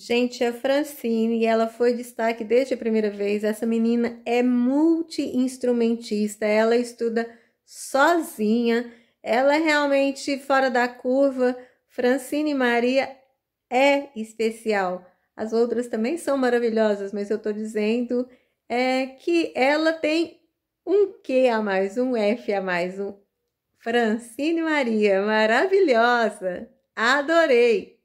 Gente, a é Francine, ela foi destaque desde a primeira vez. Essa menina é multi-instrumentista, ela estuda sozinha, ela é realmente fora da curva. Francine Maria é especial. As outras também são maravilhosas, mas eu estou dizendo é, que ela tem um Q a mais, um F a mais, um. Francine Maria, maravilhosa! Adorei!